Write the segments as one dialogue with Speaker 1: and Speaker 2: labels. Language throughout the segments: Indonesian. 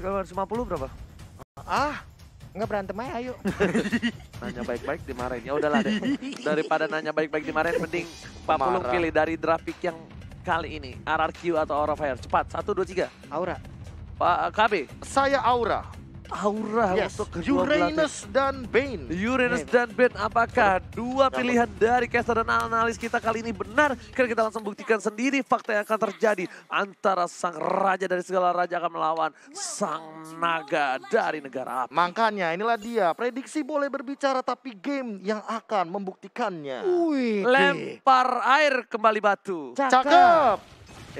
Speaker 1: 250 berapa?
Speaker 2: Ah, nggak berantem aja ayo.
Speaker 1: nanya baik-baik dimarahin. Ya udahlah deh. Daripada nanya baik-baik dimarahin mending Pak Marah. pilih dari draft pick yang kali ini. RRQ atau Aura Fire. Cepat, satu dua tiga Aura. Pak eh, KB. Saya Aura
Speaker 3: aura yes. untuk kedua Uranus dan Bane. Uranus Bane. dan
Speaker 1: Bane, apakah dua pilihan dari caster dan analis kita kali ini benar? Karena kita langsung buktikan sendiri fakta yang akan terjadi antara sang raja dari segala raja akan melawan
Speaker 3: sang naga dari negara api. Makanya inilah dia, prediksi boleh berbicara tapi game yang akan membuktikannya. Wih, lempar air kembali batu.
Speaker 1: Cakep. Cakep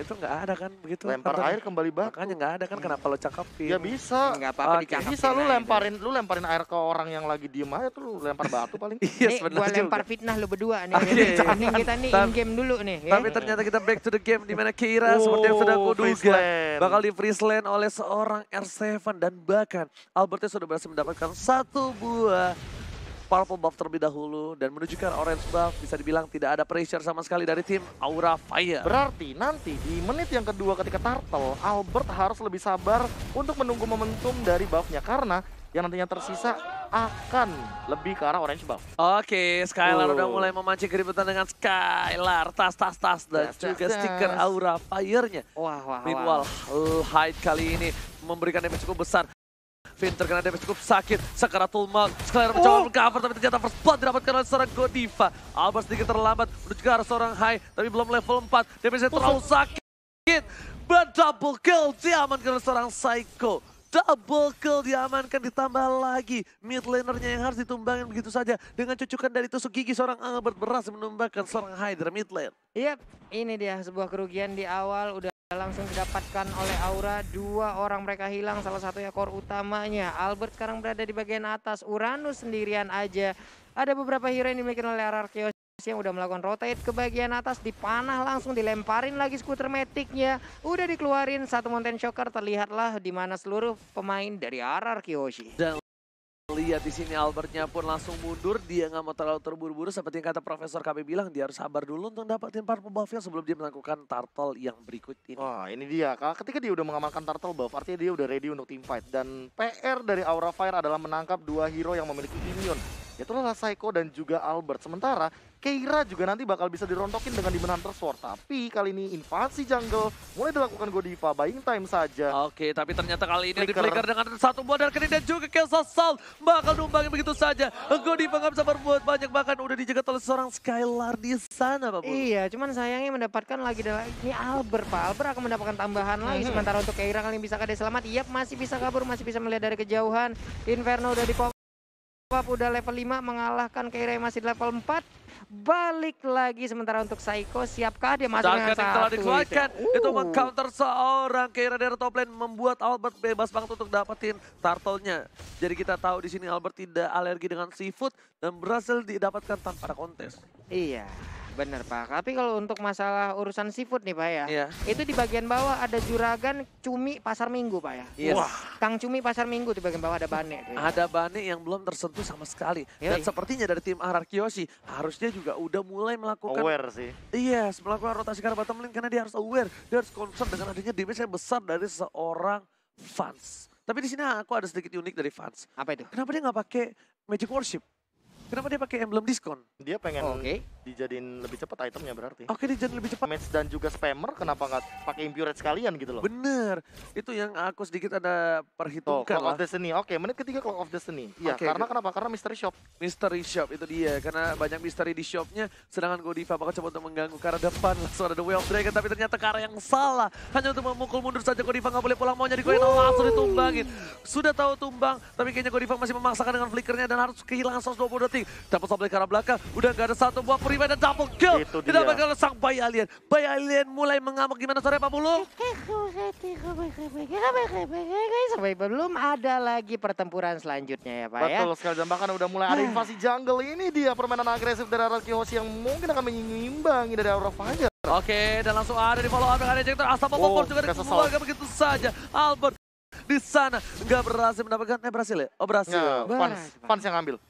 Speaker 1: itu nggak ada kan begitu lempar kan, air kembali batu makanya nggak ada kan kenapa lo cakapin ya
Speaker 3: bisa nggak apa-apa okay. bisa lu lemparin lu lemparin air ke orang yang lagi diem aja tuh lu lempar batu
Speaker 2: paling iya yes, gua lempar juga. fitnah lu berdua nih ini kita nih in game dulu nih ya? tapi ternyata
Speaker 1: kita back to the game di mana Kira oh, seperti yang sudah aku duga bakal di Friesland oleh seorang R7 dan bahkan Albertnya sudah berhasil mendapatkan satu buah purple buff terlebih dahulu dan menunjukkan orange buff bisa dibilang tidak ada pressure sama sekali dari tim Aura Fire.
Speaker 3: Berarti nanti di menit yang kedua ketika Turtle, Albert harus lebih sabar untuk menunggu momentum dari buffnya karena yang nantinya tersisa akan lebih ke arah orange
Speaker 1: buff. Oke, Skylar oh. udah mulai memancing keributan dengan Skylar, tas tas tas dan yes, juga yes, stiker aura fire-nya. Wah, wah, Meanwhile, wah. Hyde kali ini memberikan damage cukup besar. Finn terkena damage cukup sakit. Sakaratul Maut. Sclair oh! mencoba mengcover tapi ternyata first blood didapatkan oleh seorang Godiva. Albert sedikit terlambat menuju ke arah seorang High tapi belum level 4. Damage-nya oh, terlalu oh. sakit. But double kill diamankan oleh seorang Psycho. Double kill diamankan ditambah lagi mid lanernya yang harus ditumbangin begitu saja dengan cucukan dari tusuk gigi seorang Albert berhasil menumbangkan seorang Hydra mid lane.
Speaker 2: Yep, ini dia sebuah kerugian di awal udah Langsung didapatkan oleh Aura, dua orang mereka hilang, salah satu ekor utamanya. Albert sekarang berada di bagian atas, Uranus sendirian aja. Ada beberapa hero yang dimiliki oleh Ararkios yang udah melakukan rotate ke bagian atas, dipanah langsung, dilemparin lagi skuter metiknya. Udah dikeluarin satu mountain shocker, terlihatlah di mana seluruh pemain dari
Speaker 1: Ararkios. Lihat di sini Albertnya pun langsung mundur, dia nggak mau terlalu terburu-buru. Seperti yang kata Profesor KB bilang, dia harus sabar dulu untuk dapatin purple yang sebelum dia
Speaker 3: melakukan turtle yang berikut ini. Wah ini dia, ketika dia udah mengamankan turtle buff, artinya dia udah ready untuk team fight. Dan PR dari Aura Fire adalah menangkap dua hero yang memiliki minion yaitu Saiko dan juga Albert. Sementara Keira juga nanti bakal bisa dirontokin dengan Demon Hunter Sword. Tapi kali ini invasi jungle mulai dilakukan Godiva buying time saja.
Speaker 1: Oke, tapi ternyata kali ini flicker dengan satu buah dan kini dan juga Chaos Assault bakal numpangin begitu saja. Godiva gak bisa berbuat banyak bahkan udah dijaga oleh seorang
Speaker 2: Skylar di sana, Pak. Iya, cuman sayangnya mendapatkan lagi dan ini Albert, Pak. Albert akan mendapatkan tambahan lagi mm-hmm. sementara untuk Keira kali ini bisa ada selamat. Iya, masih bisa kabur, masih bisa melihat dari kejauhan. Inferno udah di Pop udah level 5 mengalahkan Keira yang masih level 4. Balik lagi sementara untuk Saiko. Siapkah dia masuk dengan satu telah dikeluarkan. Itu,
Speaker 1: uh. itu mengcounter seorang Keira dari top lane. Membuat Albert bebas banget untuk dapetin turtle-nya. Jadi kita tahu di sini Albert tidak alergi dengan seafood. Dan berhasil didapatkan tanpa kontes.
Speaker 2: Iya. Bener Pak. Tapi kalau untuk masalah urusan seafood nih Pak ya, yeah. itu di bagian bawah ada juragan cumi pasar minggu Pak ya. Yes. Iya. Wah. Kang cumi pasar minggu di bagian bawah ada bane. ya.
Speaker 1: Ada bane yang belum tersentuh sama sekali. Yoi. Dan sepertinya dari tim Arar Kiyoshi harusnya juga udah mulai melakukan. Aware sih.
Speaker 2: Iya, yes, melakukan rotasi karena
Speaker 1: bottom lane karena dia harus aware. Dia harus concern dengan adanya damage yang besar dari seorang fans.
Speaker 3: Tapi di sini aku ada sedikit unik dari fans. Apa itu?
Speaker 1: Kenapa dia nggak pakai Magic Worship? Kenapa dia pakai emblem diskon?
Speaker 3: Dia pengen oh, okay dijadiin lebih cepat itemnya berarti. Oke, okay, dijadiin lebih cepat. Match dan juga spammer kenapa nggak pakai impurate sekalian gitu loh. Bener. Itu yang aku sedikit ada perhitungkan Clock lah. of Destiny. Oke, okay, menit ketiga Clock of Destiny. Iya, iya okay, karena gitu. kenapa? Karena mystery shop. Mystery shop
Speaker 1: itu dia. Karena banyak misteri di shopnya. Sedangkan Godiva bakal coba untuk mengganggu ke arah depan. Langsung ada The Way of Dragon. Tapi ternyata ke arah yang salah. Hanya untuk memukul mundur saja Godiva nggak boleh pulang. Maunya digoyang langsung ditumbangin. Sudah tahu tumbang. Tapi kayaknya Godiva masih memaksakan dengan flickernya. Dan harus kehilangan 120 detik. Dapat sampai ke arah belakang. Udah nggak ada satu buah peri Rivai dan double kill. Tidak bakal oleh sang Bay Alien. Bay Alien mulai mengamuk gimana sore Pak Bulu?
Speaker 2: Sampai belum ada lagi pertempuran selanjutnya ya Pak Betul ya. Betul
Speaker 3: sekali dan bahkan udah mulai ada invasi jungle ini dia permainan agresif dari Araki Hoshi yang mungkin akan menyeimbangi dari Aura Fajar. Oke,
Speaker 1: dan langsung ada di follow up dengan Ejector. Asap Popov oh, juga dikeluarkan begitu saja. Albert di sana nggak berhasil mendapatkan eh berhasil ya oh berhasil Pans fans, fans yang ambil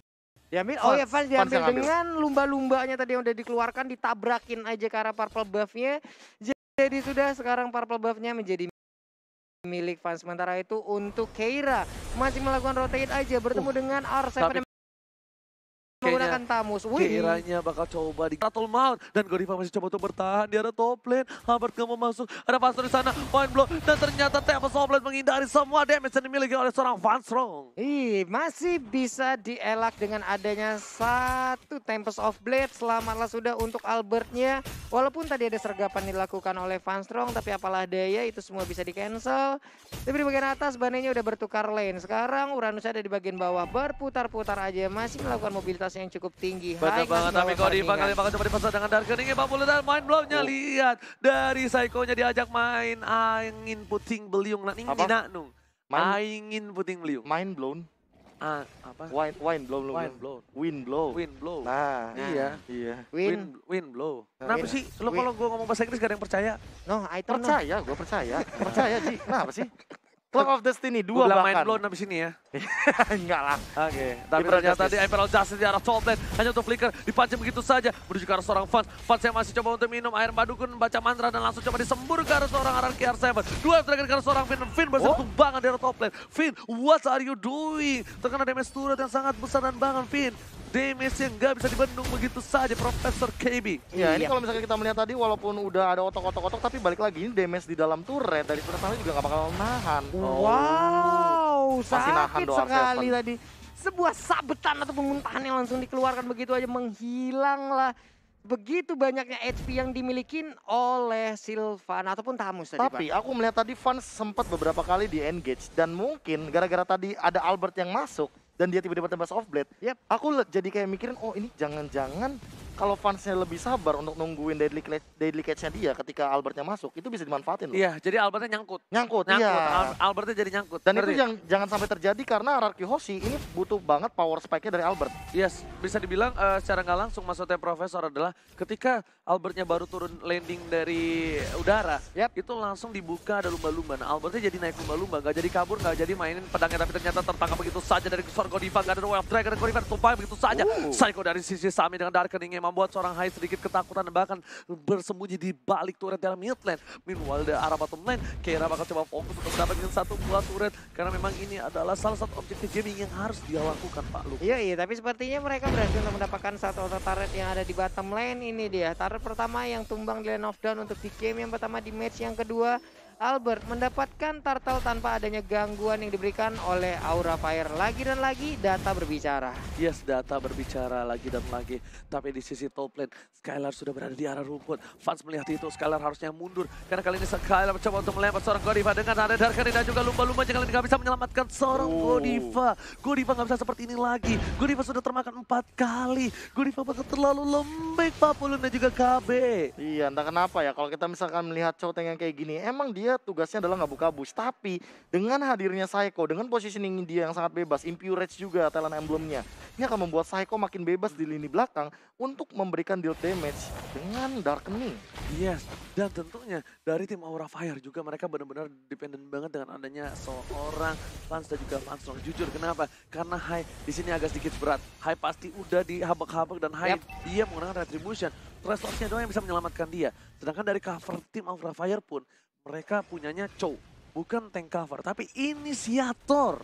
Speaker 1: Diambil oh, oh ya Van diambil dengan
Speaker 2: lumba-lumbanya tadi yang udah dikeluarkan ditabrakin aja ke arah purple buffnya. Jadi sudah sekarang purple buffnya menjadi milik fans Sementara itu untuk Keira masih melakukan rotate aja bertemu uh, dengan R7 menggunakan Tamus. Wih. Kiranya
Speaker 1: bakal coba di Battle Mount. Dan Godiva masih coba untuk bertahan. di ada top lane. Hubbard gak mau masuk. Ada Pastor di sana. point blow. Dan ternyata Tempest top lane menghindari semua damage yang dimiliki oleh seorang Vansrong.
Speaker 2: Ih, masih bisa dielak dengan adanya satu Tempest of Blade. Selamatlah sudah untuk Albertnya. Walaupun tadi ada sergapan dilakukan oleh Van Strong tapi apalah daya itu semua bisa di cancel. Tapi di bagian atas Banenya udah bertukar lane. Sekarang Uranus ada di bagian bawah berputar-putar aja masih melakukan mobilitas yang cukup tinggi. Betul banget tapi
Speaker 1: kalau di kali bakal coba dipasang dengan Darkening Pak Bulu dan main blownya oh. lihat dari Saikonya diajak main angin puting beliung nanti. ingin nung. Main,
Speaker 3: Aingin puting beliung. Main blown uh, apa? Wine wine blow blow Wine blow. Wind blow. Wind blow. Nah, nah. iya. Iya. Wind wind blow. Kenapa sih lo kalau gue ngomong bahasa Inggris gak ada yang percaya? No, I don't percaya, gue percaya. percaya, sih Kenapa sih? Clock of Destiny, dua bahkan. main
Speaker 1: blown abis ini ya. Enggak lah. Oke, okay. tapi ternyata di Imperial Justice di arah top lane. Hanya untuk flicker, dipancing begitu saja. Menuju ke arah seorang fans. Fans yang masih coba untuk minum air kun, baca mantra, dan langsung coba disembur ke arah seorang arah KR7. Dua terakhir ke arah seorang Finn. Finn berhasil oh? tumbangan di arah top lane. Finn, what are you doing? Terkena damage turret yang sangat besar dan bangan Finn damage
Speaker 3: yang nggak bisa dibendung begitu saja Profesor KB. Ya, ini iya. kalau misalnya kita melihat tadi walaupun udah ada otok-otok-otok tapi balik lagi ini damage di dalam turret dari pertama juga nggak bakal nahan. Oh.
Speaker 2: Wow, Masih nahan sakit sekali tadi. Sebuah sabetan atau penguntahan yang langsung dikeluarkan begitu aja menghilang lah begitu banyaknya HP yang dimiliki oleh Silvan ataupun Tamus tadi Tapi Pak.
Speaker 3: aku melihat tadi fans sempat beberapa kali di engage dan mungkin gara-gara tadi ada Albert yang masuk dan dia tiba-tiba tembak off blade, yep. aku jadi kayak mikirin oh ini jangan-jangan kalau fansnya lebih sabar untuk nungguin deadly catch, deadly catch-nya dia ketika Albertnya masuk, itu bisa dimanfaatin loh. Iya,
Speaker 1: jadi Albertnya nyangkut. Nyangkut, nyangkut iya. Al Albertnya jadi nyangkut. Dan itu yang
Speaker 3: jangan sampai terjadi karena Araki Hoshi ini butuh banget power spike-nya dari Albert. Yes, bisa
Speaker 1: dibilang uh, secara nggak langsung maksudnya Profesor adalah ketika Albertnya baru turun landing dari udara, yep. itu langsung dibuka ada lumba-lumba. Nah, Albertnya jadi naik lumba-lumba, nggak jadi kabur, nggak jadi mainin pedangnya tapi ternyata tertangkap begitu saja dari Sorgo Diva, nggak ada Wave Dragon, Koriver tumpah begitu saja. Uh. Psycho dari sisi Sami dengan Darkeningnya membuat seorang Hai sedikit ketakutan bahkan bersembunyi di balik turret dalam mid lane. Meanwhile, the arah bottom lane, Kera bakal coba fokus untuk mendapatkan satu buah turret karena memang ini adalah salah satu objektif gaming yang harus dia lakukan, Pak Lu.
Speaker 2: Iya, iya, tapi sepertinya mereka berhasil mendapatkan satu auto turret yang ada di bottom lane ini dia. Turret pertama yang tumbang di lane of down untuk di game yang pertama di match yang kedua Albert mendapatkan turtle tanpa adanya gangguan yang diberikan oleh Aura Fire. Lagi dan lagi data berbicara.
Speaker 1: Yes, data berbicara lagi dan lagi. Tapi di sisi top lane, Skylar sudah berada di arah rumput. Fans melihat itu, Skylar harusnya mundur. Karena kali ini Skylar mencoba untuk melempar seorang Godiva dengan ada Darkani dan juga lumba-lumba. Jangan -lumba. bisa menyelamatkan seorang oh. Godiva. Godiva nggak bisa seperti ini lagi. Godiva sudah termakan empat kali.
Speaker 3: Godiva bakal terlalu lembek Papulun dan juga KB. Iya, entah kenapa ya. Kalau kita misalkan melihat cowok yang kayak gini, emang dia dia tugasnya adalah nggak buka bus. Tapi dengan hadirnya Saiko, dengan positioning dia yang sangat bebas, Impurage juga talent emblemnya, ini akan membuat Saiko makin bebas di lini belakang untuk memberikan deal damage dengan Darkening. Yes, dan
Speaker 1: tentunya dari tim Aura Fire juga mereka benar-benar dependent banget dengan adanya seorang Lance dan juga Lance Strong. Jujur kenapa? Karena Hai di sini agak sedikit berat. Hai pasti udah dihabek-habek dan Hai yep. dia menggunakan Retribution. Resource-nya doang yang bisa menyelamatkan dia. Sedangkan dari cover tim Aura Fire pun mereka punyanya cow, bukan tank cover, tapi inisiator.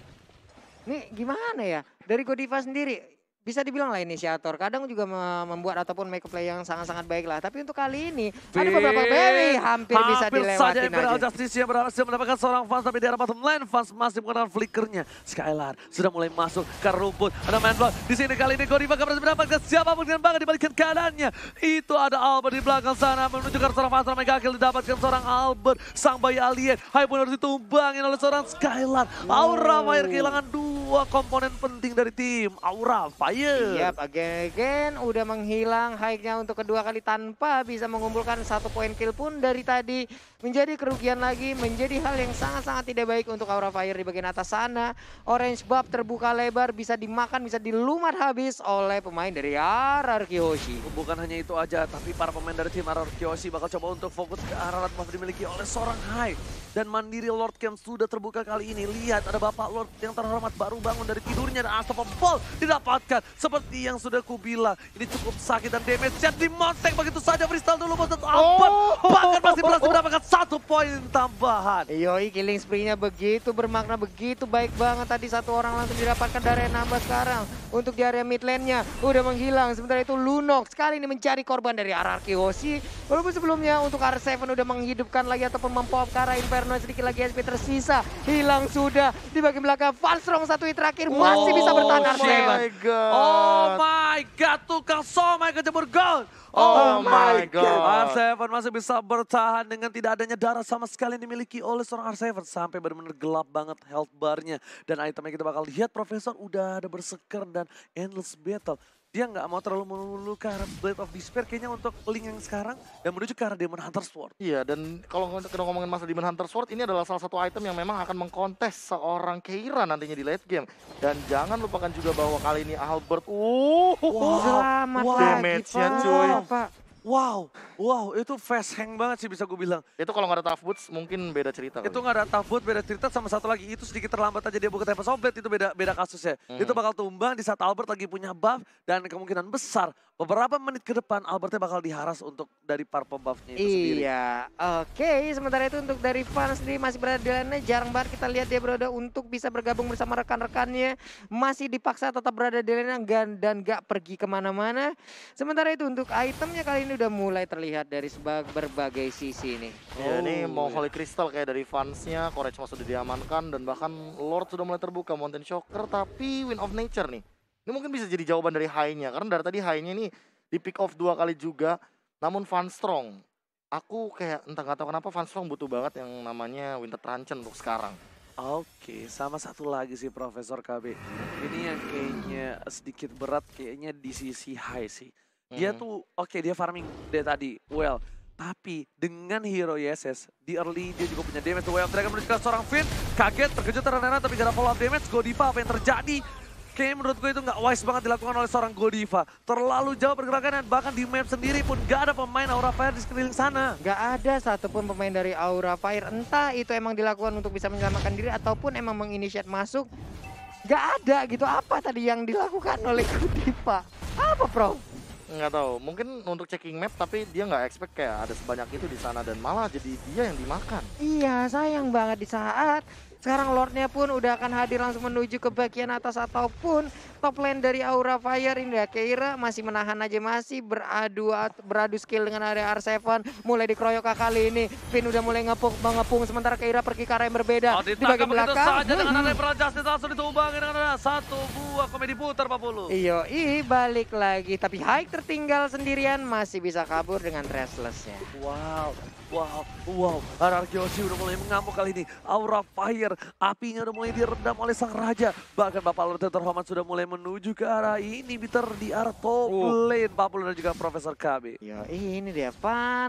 Speaker 2: Ini gimana ya? Dari Godiva sendiri, bisa dibilang lah inisiator. Kadang juga membuat ataupun make play yang sangat-sangat baik lah. Tapi untuk kali ini Bin. ada beberapa peri hampir, hampir bisa dilewatin saja Imperial
Speaker 1: Justice yang berhasil mendapatkan seorang fans tapi di arah bottom line fans masih menggunakan flickernya. Skylar sudah mulai masuk ke rumput. Ada main block di sini kali ini Gori bakal berhasil mendapatkan siapapun dengan bangga dibalikkan keadaannya. Itu ada Albert di belakang sana menunjukkan seorang fans mega kill didapatkan seorang Albert sang bayi alien. Hai pun harus ditumbangin oleh seorang Skylar. Aura Mayer kehilangan dua dua komponen penting dari tim, Aura Fire. Iya, Pak Gegen
Speaker 2: udah menghilang high-nya untuk kedua kali tanpa bisa mengumpulkan satu poin kill pun dari tadi menjadi kerugian lagi, menjadi hal yang sangat-sangat tidak baik untuk Aura Fire di bagian atas sana. Orange Buff terbuka lebar, bisa dimakan, bisa dilumat habis oleh pemain dari
Speaker 1: RRQ Hoshi. Bukan hanya itu aja, tapi para pemain dari tim RRQ Hoshi bakal coba untuk fokus ke arah Ararat Buff dimiliki oleh seorang Hai. Dan mandiri Lord Camp sudah terbuka kali ini. Lihat ada Bapak Lord yang terhormat baru bangun dari tidurnya dan asap Pembol didapatkan. Seperti yang sudah kubilang, ini cukup sakit dan damage. Jadi montek begitu saja Freestyle dulu buat oh! Bahkan masih berhasil mendapatkan
Speaker 2: satu poin tambahan. Yoi, killing spree-nya begitu bermakna, begitu baik banget. Tadi satu orang langsung didapatkan dari nambah sekarang. Untuk di area mid lane-nya, udah menghilang. Sementara itu Lunox sekali ini mencari korban dari arah Kiyoshi. Walaupun sebelumnya untuk R7 udah menghidupkan lagi ataupun mempop karena Inferno. Sedikit lagi SP tersisa, hilang sudah. Di bagian belakang, Valstrong satu hit terakhir masih bisa bertahan r Oh my
Speaker 1: God. Oh my God, tukang somai kejemur gold. Oh, oh my God. God. R7 masih bisa bertahan dengan tidak ada adanya darah sama sekali yang dimiliki oleh seorang R7 sampai benar-benar gelap banget health barnya. Dan item yang kita bakal lihat Profesor udah ada berseker dan endless battle dia nggak mau terlalu melulu ke arah Blade of Despair kayaknya untuk link yang sekarang dan menuju ke arah Demon Hunter Sword.
Speaker 3: Iya dan kalau kita ngomongin masalah Demon Hunter Sword ini adalah salah satu item yang memang akan mengkontes seorang Keira nantinya di late game. Dan jangan lupakan juga bahwa kali ini Albert uh wow, selamat wow. Ya, damage-nya cuy. Pak. Wow, wow, itu fast hang banget sih bisa gue bilang. Itu kalau nggak ada tough boots mungkin beda cerita. Itu nggak ada tough boots beda cerita sama satu lagi itu sedikit terlambat aja
Speaker 1: dia buka tempat sobat itu beda beda kasusnya. Mm Itu bakal tumbang di saat Albert lagi punya buff dan kemungkinan besar beberapa menit ke depan Albertnya bakal diharas untuk dari par pembuffnya itu sendiri. Iya,
Speaker 2: oke. Okay. Sementara itu untuk dari fans sendiri masih berada di lane jarang banget kita lihat dia berada untuk bisa bergabung bersama rekan-rekannya masih dipaksa tetap berada di lane dan nggak pergi kemana-mana. Sementara itu untuk itemnya kali ini ini udah mulai terlihat dari berbagai sisi nih. Ya, ini iya, oh, mau iya. Holy
Speaker 3: Crystal kayak dari fansnya, Koreksma sudah diamankan, dan bahkan Lord sudah mulai terbuka, Mountain Shocker, tapi Win of Nature nih. Ini mungkin bisa jadi jawaban dari high-nya, karena dari tadi high-nya ini di pick off dua kali juga, namun Van Strong. Aku kayak entah nggak tahu kenapa Van Strong butuh banget yang namanya Winter Trancen untuk sekarang. Oke, sama
Speaker 1: satu lagi sih Profesor KB. Ini yang kayaknya sedikit berat kayaknya di sisi high sih dia hmm. tuh oke okay, dia farming dia tadi. Well, tapi dengan hero Yeses di early dia juga punya damage. Well, Dragon menunjukkan seorang Finn kaget terkejut terlena tapi gara-gara follow up damage. Godiva apa yang terjadi? Kayaknya menurut gue itu nggak wise banget dilakukan oleh seorang Godiva. Terlalu jauh pergerakan dan bahkan di map sendiri pun gak ada pemain Aura Fire di sekeliling sana.
Speaker 2: Nggak ada satupun pemain dari Aura Fire. Entah itu emang dilakukan untuk bisa menyelamatkan diri ataupun emang menginisiat masuk. Nggak ada gitu. Apa tadi yang dilakukan oleh Godiva? Apa, prof?
Speaker 3: nggak tahu mungkin untuk checking map tapi dia nggak expect kayak ada sebanyak itu di sana dan malah jadi dia
Speaker 2: yang dimakan iya sayang banget di saat sekarang Lordnya pun udah akan hadir langsung menuju ke bagian atas ataupun top lane dari Aura Fire ini ya. Keira masih menahan aja masih beradu beradu skill dengan area R7 mulai dikeroyok kali ini. Pin udah mulai ngepung mengepung sementara Keira pergi ke arah yang berbeda oh, di bagian belakang. Saja hmm. dengan area
Speaker 1: Justice langsung ditumbangin dengan ada satu buah komedi putar 40 Iyo,
Speaker 2: i balik lagi tapi Hike tertinggal sendirian masih bisa kabur dengan restlessnya.
Speaker 1: Wow, Wow, wow, Arargyoshi udah mulai mengamuk kali ini. Aura fire, apinya udah mulai direndam oleh sang raja. Bahkan Bapak Lord terhormat sudah mulai menuju ke arah ini. Peter di arah top uh. lane, Pak dan juga Profesor Kabi. Ya,
Speaker 2: ini dia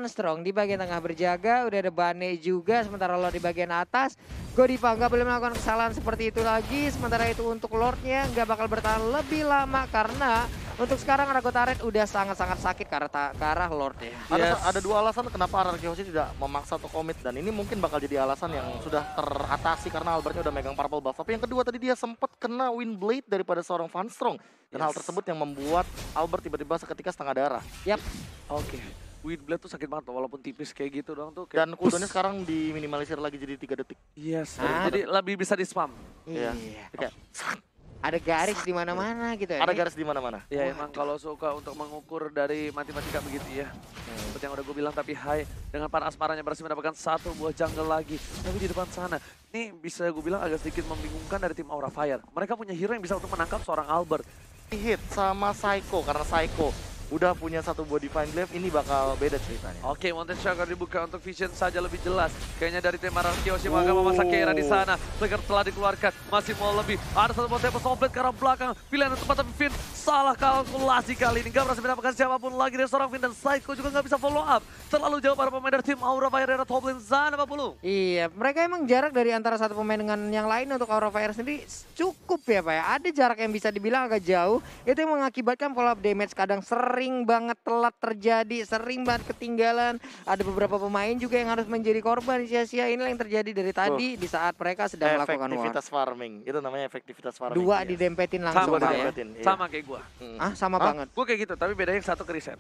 Speaker 2: Strong di bagian tengah berjaga, udah ada Bane juga. Sementara Lord di bagian atas, Godiva nggak boleh melakukan kesalahan seperti itu lagi. Sementara itu untuk Lordnya nggak bakal bertahan lebih lama karena untuk sekarang Taren udah sangat-sangat sakit karena arah, ke Lord ya. Yes. Ada, ada
Speaker 3: dua alasan kenapa Araki Hoshi tidak memaksa untuk komit dan ini mungkin bakal jadi alasan yang sudah teratasi karena Albertnya udah megang purple buff. Tapi yang kedua tadi dia sempat kena wind blade daripada seorang Van Strong dan yes. hal tersebut yang membuat Albert tiba-tiba seketika setengah darah. Yap. Oke. Okay. Wind Blade tuh sakit banget walaupun tipis kayak gitu doang tuh. Dan cooldownnya sekarang diminimalisir lagi jadi 3 detik. Yes. Ah. Jadi lebih bisa di spam. Iya. Yeah.
Speaker 2: Okay. Oh ada garis di mana-mana gitu ya. Ada garis di mana-mana. Ya Wah,
Speaker 1: emang kalau suka untuk mengukur dari matematika begitu ya. Hmm. Seperti yang udah gue bilang tapi Hai dengan para asmaranya berhasil mendapatkan satu buah jungle lagi. Tapi di depan sana ini bisa gue bilang agak sedikit membingungkan
Speaker 3: dari tim Aura Fire. Mereka punya hero yang bisa untuk menangkap seorang Albert. Hit sama Psycho karena Psycho udah punya satu body fine glaive ini bakal beda ceritanya.
Speaker 1: Oke, okay, Mountain Shaker dibuka untuk Vision saja lebih jelas. Kayaknya dari tema tim sih, Shimaga memaksa Kera di sana. Flicker telah dikeluarkan, masih mau lebih. Ada satu pemain komplit ke arah belakang. Pilihan tempat tapi Finn salah kalkulasi kali ini. Gak berhasil mendapatkan siapapun lagi dari seorang Finn dan Psycho juga nggak bisa follow up. Terlalu jauh para pemain dari tim Aura Fire dan top Zan apa belum? Iya,
Speaker 2: mereka emang jarak dari antara satu pemain dengan yang lain untuk Aura Fire sendiri cukup ya Pak ya. Ada jarak yang bisa dibilang agak jauh. Itu yang mengakibatkan pola damage kadang sering sering banget telat terjadi, sering banget ketinggalan. Ada beberapa pemain juga yang harus menjadi korban sia-sia. Inilah yang terjadi dari tadi Tuh. di saat mereka sedang melakukan efektivitas
Speaker 3: farming. Itu namanya efektivitas farming. Dua iya. didempetin
Speaker 2: langsung sama, didempetin, ya. Iya. Sama
Speaker 3: kayak gua. Hmm. Ah, sama ah, banget. Gua kayak
Speaker 1: gitu, tapi bedanya yang satu kriset.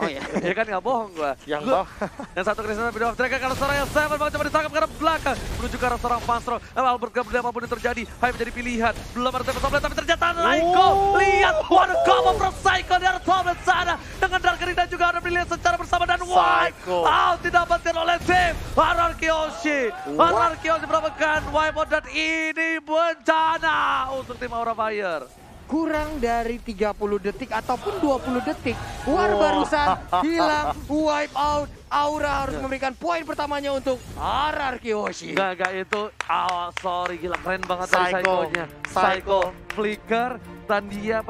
Speaker 1: Oh iya. ya kan nggak bohong gua. Yang gua, Yang satu kriset. tapi off track karena seorang yang seven banget coba ditangkap karena belakang menuju ke arah seorang Pastro. Eh, Albert Gabriel apapun yang terjadi, hanya menjadi pilihan. Belum ada tempat tapi ternyata Laiko. Lihat, one combo from Psycho Psycho. Out didapatkan oleh Sim. Horror Kiyoshi. Horror Kiyoshi merupakan wipeout dan ini bencana untuk tim Aura Fire.
Speaker 2: Kurang dari 30 detik ataupun 20 detik, War wow. barusan hilang wipe out. Aura harus memberikan poin pertamanya untuk
Speaker 1: Harar Kiyoshi. Gak, gak itu, oh, sorry gila keren banget Psycho. dari Psycho-nya. Psycho, Psycho. Flicker, dan dia